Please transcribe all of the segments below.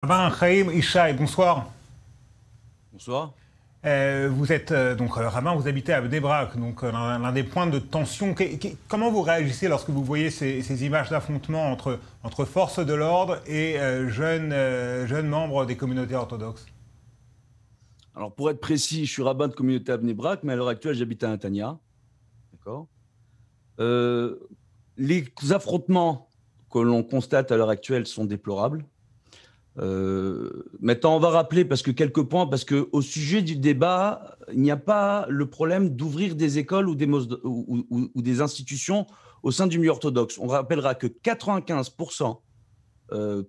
– Rabbin Chaim Ishaï, bonsoir. Bonsoir. Euh, vous êtes euh, donc euh, rabbin, vous habitez à Debrac, donc l'un des points de tension. comment vous réagissez lorsque vous voyez ces, images d'affrontement entre, forces de l'ordre et jeunes, membres des communautés orthodoxes Alors pour être précis, je suis rabbin de communauté à mais à l'heure actuelle j'habite à Antania. D'accord Les affrontements que l'on constate à l'heure actuelle sont déplorables euh, maintenant, on va rappeler parce que quelques points, parce que au sujet du débat, il n'y a pas le problème d'ouvrir des écoles ou des, des, institutions au sein du milieu orthodoxe. On rappellera que 95%, euh,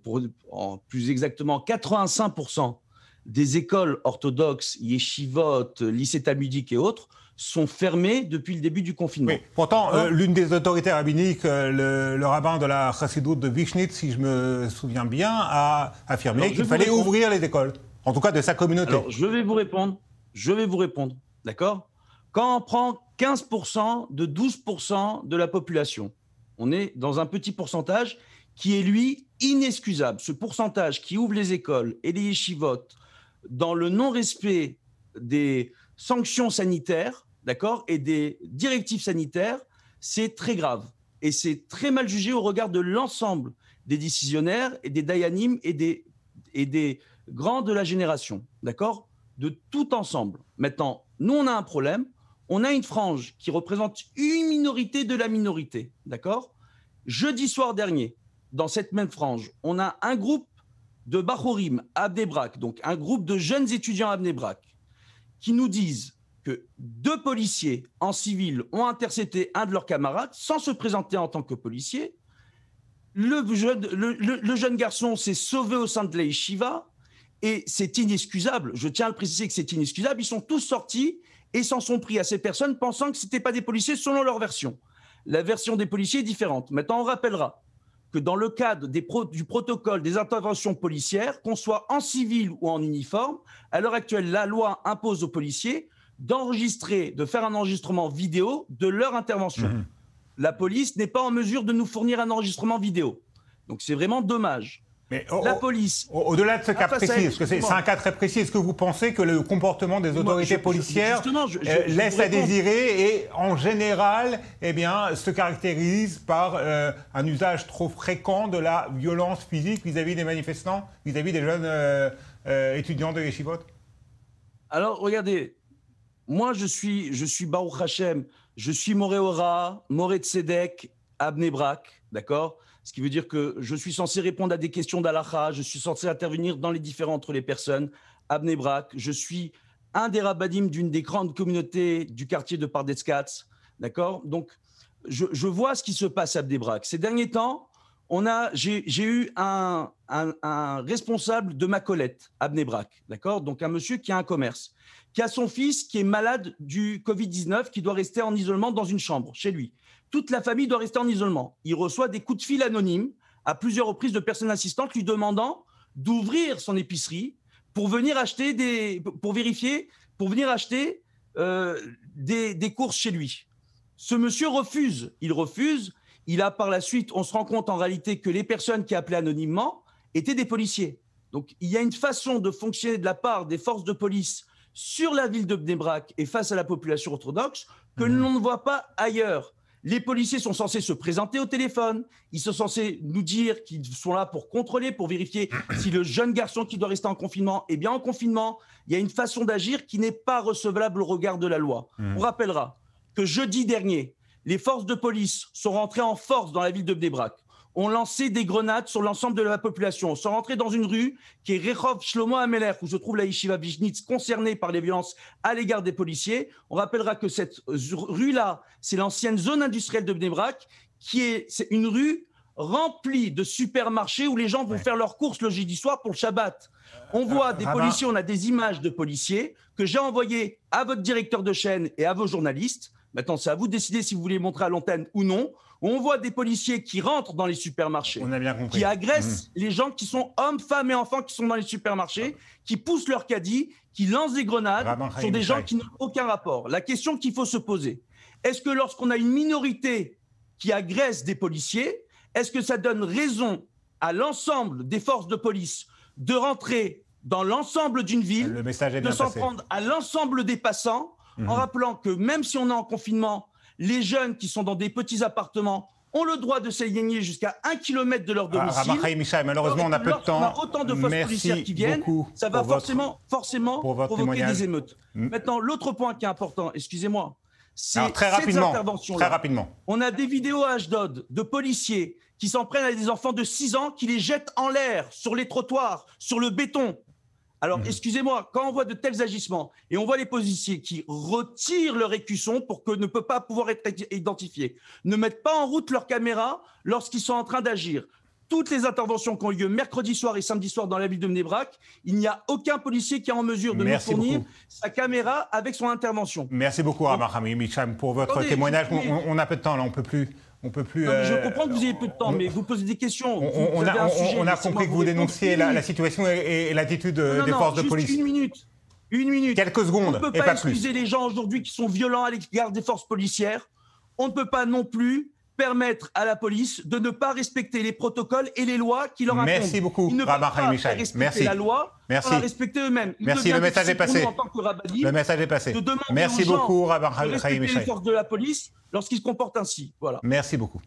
plus exactement 85% des écoles orthodoxes, yeshivotes, lycées talmudiques et autres, sont fermées depuis le début du confinement. Pourtant, hein euh, l'une des autorités rabbiniques, euh, le, rabbin de la chassidoute de Vichnitz, si je me souviens bien, a affirmé qu'il fallait ouvrir les écoles, en tout cas de sa communauté. je vais vous répondre. Je vais vous répondre. D'accord Quand on prend 15% de 12% de la population, on est dans un petit pourcentage qui est, lui, inexcusable. Ce pourcentage qui ouvre les écoles et les yeshivotes dans le non-respect des sanctions sanitaires, d'accord, et des directives sanitaires, c'est très grave. Et c'est très mal jugé au regard de l'ensemble des décisionnaires et des Dayanim et des, et des grands de la génération, d'accord De tout ensemble. Maintenant, nous, on a un problème. On a une frange qui représente une minorité de la minorité, d'accord Jeudi soir dernier, dans cette même frange, on a un groupe de Bahorim à donc un groupe de jeunes étudiants à qui nous disent que deux policiers en civil ont intercepté un de leurs camarades sans se présenter en tant que policier. Le jeune, garçon s'est sauvé au sein de la et c'est inexcusable. Je tiens à le préciser que c'est inexcusable. Ils sont tous sortis et s'en sont pris à ces personnes pensant que ce n'étaient pas des policiers selon leur version. La version des policiers est différente. Maintenant, on rappellera que dans le cadre du protocole des interventions policières, qu'on soit en civil ou en uniforme, à l'heure actuelle, la loi impose aux policiers d'enregistrer, de faire un enregistrement vidéo de leur intervention. Mmh. La police n'est pas en mesure de nous fournir un enregistrement vidéo. Donc c'est vraiment dommage. Mais au, la police. Au-delà de ce cas ah, précis, parce que c'est un cas très précis, est-ce que vous pensez que le comportement des autorités policières euh, laisse à désirer et en général, eh bien, se caractérise par euh, un usage trop fréquent de la violence physique vis-à-vis des manifestants, vis-à-vis des jeunes euh, étudiants de Yeshivot Alors, regardez, moi, je suis, je suis Baruch Hashem, je suis Moréora, Moré Tzedek, Abnébrac, d'accord Ce qui veut dire que je suis censé répondre à des questions d'Alaha, je suis censé intervenir dans les différends entre les personnes. brak je suis un des rabbinim d'une des grandes communautés du quartier de Pardeskatz, d'accord Donc, je, vois ce qui se passe à brak Ces derniers temps, on a, j'ai, eu un, responsable de ma colette, brak d'accord Donc, un monsieur qui a un commerce, qui a son fils qui est malade du Covid-19, qui doit rester en isolement dans une chambre chez lui toute la famille doit rester en isolement. Il reçoit des coups de fil anonymes à plusieurs reprises de personnes assistantes lui demandant d'ouvrir son épicerie pour venir acheter des, pour vérifier, pour venir acheter euh, des, courses chez lui. Ce monsieur refuse. Il refuse. Il a par la suite, on se rend compte en réalité que les personnes qui appelaient anonymement étaient des policiers. Donc il y a une façon de fonctionner de la part des forces de police sur la ville de Bnebrak et face à la population orthodoxe que mmh. l'on ne voit pas ailleurs. Les policiers sont censés se présenter au téléphone. Ils sont censés nous dire qu'ils sont là pour contrôler, pour vérifier si le jeune garçon qui doit rester en confinement est bien en confinement. Il y a une façon d'agir qui n'est pas recevable au regard de la loi. Hmm. On rappellera que jeudi dernier, les forces de police sont rentrées en force dans la ville de Bnébrac ont lancé des grenades sur l'ensemble de la population. On s'est rentré dans une rue qui est Rehov Shlomo Ameler, où se trouve la Yeshiva concernée par les violences à l'égard des policiers. On rappellera que cette rue-là, c'est l'ancienne zone industrielle de Bnebrak, qui est, une rue remplie de supermarchés où les gens vont faire leurs courses le jeudi soir pour le Shabbat. Euh, on voit euh, des policiers, on a des images de policiers que j'ai envoyées à votre directeur de chaîne et à vos journalistes. Maintenant, c'est à vous de décider si vous voulez montrer à l'antenne ou non on voit des policiers qui rentrent dans les supermarchés, qui agressent mmh. les gens qui sont hommes, femmes et enfants qui sont dans les supermarchés, qui poussent leur caddie, qui lancent des grenades sur des gens qui n'ont aucun rapport. La question qu'il faut se poser, est-ce que lorsqu'on a une minorité qui agresse des policiers, est-ce que ça donne raison à l'ensemble des forces de police de rentrer dans l'ensemble d'une ville, de s'en prendre à l'ensemble des passants, en mmh. rappelant que même si on est en confinement, les jeunes qui sont dans des petits appartements ont le droit de s'éloigner jusqu'à un kilomètre de leur ah, domicile. malheureusement, on a peu de temps. autant de forces policières qui viennent, ça va forcément, forcément provoquer des émeutes. Mm. Maintenant, l'autre point qui est important, excusez-moi, c'est très rapidement, rapidement. On a des vidéos à HDOD de policiers qui s'en prennent à des enfants de 6 ans, qui les jettent en l'air, sur les trottoirs, sur le béton. Alors, mhm. excusez-moi, quand on voit de tels agissements et on voit les policiers qui retirent leur écusson pour que ne peut pas pouvoir être identifié, ne mettent pas en route leur caméra lorsqu'ils sont en train d'agir. Toutes les interventions qui ont lieu mercredi soir et samedi soir dans la ville de Mnebrak, il n'y a aucun policier qui est en mesure de fournir sa caméra avec son intervention. Merci beaucoup, Abraham Micham, pour votre témoignage. On, on a peu de temps, là, on ne peut plus on peut plus. je euh, comprends que vous ayez peu de temps, mais vous posez des questions. On, a, on a, compris que vous, dénonciez la, situation et, l'attitude des forces de police. Une minute. Une minute. Quelques secondes. On ne peut pas, excuser les gens aujourd'hui qui sont violents à l'égard des forces policières. On ne peut pas non plus permettre à la police de ne pas respecter les protocoles et les lois qui leur incombent. Merci beaucoup, Ils ne Rabah respecter Merci. la loi, Merci. respecter eux-mêmes. Merci, le message est passé. le message est passé. De Merci beaucoup, Rabah de respecter Michel. les forces de la police lorsqu'ils se comportent ainsi. Voilà. Merci beaucoup.